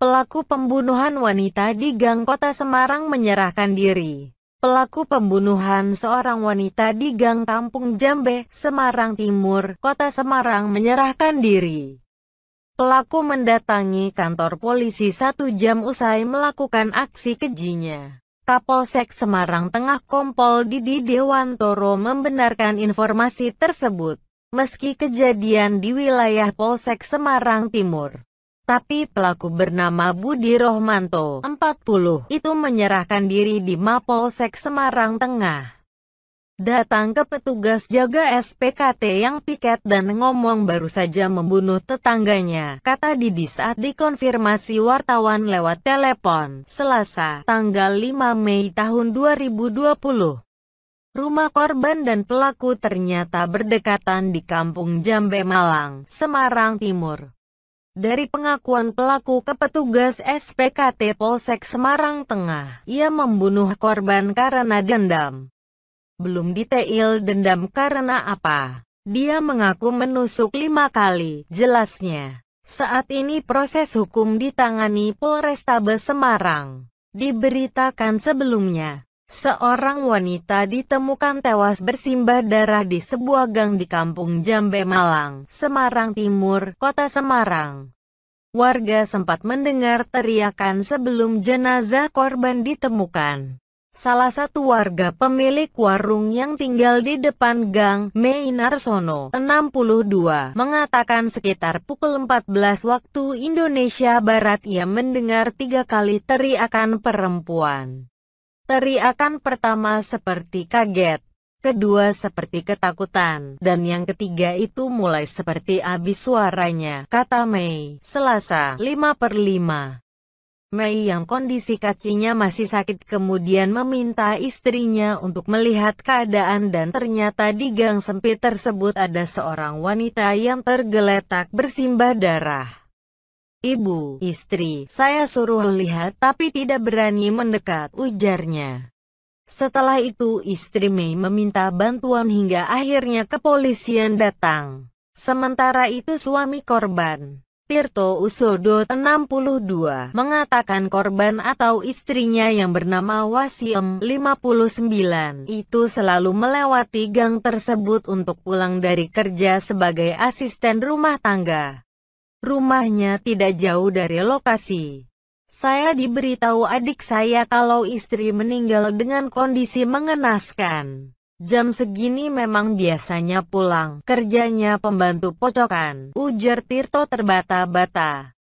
Pelaku pembunuhan wanita di Gang Kota Semarang menyerahkan diri. Pelaku pembunuhan seorang wanita di Gang Kampung Jambe, Semarang Timur, Kota Semarang menyerahkan diri. Pelaku mendatangi kantor polisi satu jam usai melakukan aksi kejinya. Kapolsek Semarang Tengah Kompol Didi Dewantoro membenarkan informasi tersebut, meski kejadian di wilayah Polsek Semarang Timur tapi pelaku bernama Budi Rohmanto, 40, itu menyerahkan diri di Mapolsek Semarang Tengah. Datang ke petugas jaga SPKT yang piket dan ngomong baru saja membunuh tetangganya, kata Didi saat dikonfirmasi wartawan lewat telepon, Selasa, tanggal 5 Mei tahun 2020. Rumah korban dan pelaku ternyata berdekatan di Kampung Jambe Malang, Semarang Timur. Dari pengakuan pelaku ke petugas SPKT Polsek Semarang Tengah, ia membunuh korban karena dendam. Belum detail dendam karena apa. Dia mengaku menusuk lima kali, jelasnya. Saat ini proses hukum ditangani Polrestabes Semarang. Diberitakan sebelumnya, seorang wanita ditemukan tewas bersimbah darah di sebuah gang di kampung Jambe Malang, Semarang Timur, kota Semarang. Warga sempat mendengar teriakan sebelum jenazah korban ditemukan. Salah satu warga pemilik warung yang tinggal di depan gang Meinarsono, 62, mengatakan sekitar pukul 14 waktu Indonesia Barat ia mendengar tiga kali teriakan perempuan akan pertama seperti kaget, kedua seperti ketakutan, dan yang ketiga itu mulai seperti habis suaranya, kata Mei, Selasa, 5 per 5. Mei yang kondisi kakinya masih sakit kemudian meminta istrinya untuk melihat keadaan dan ternyata di gang sempit tersebut ada seorang wanita yang tergeletak bersimbah darah. Ibu, istri, saya suruh lihat tapi tidak berani mendekat, ujarnya. Setelah itu istri Mei meminta bantuan hingga akhirnya kepolisian datang. Sementara itu suami korban, Tirto Usodo 62, mengatakan korban atau istrinya yang bernama Wasiem 59 itu selalu melewati gang tersebut untuk pulang dari kerja sebagai asisten rumah tangga. Rumahnya tidak jauh dari lokasi. Saya diberitahu adik saya kalau istri meninggal dengan kondisi mengenaskan. Jam segini memang biasanya pulang, kerjanya pembantu pocokan, ujar Tirto terbata-bata.